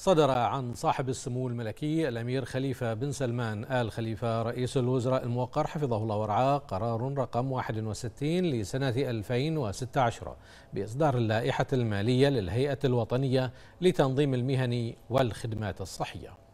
صدر عن صاحب السمو الملكي الأمير خليفة بن سلمان آل خليفة رئيس الوزراء الموقر حفظه الله ورعاه قرار رقم 61 لسنة 2016 بإصدار اللائحة المالية للهيئة الوطنية لتنظيم المهني والخدمات الصحية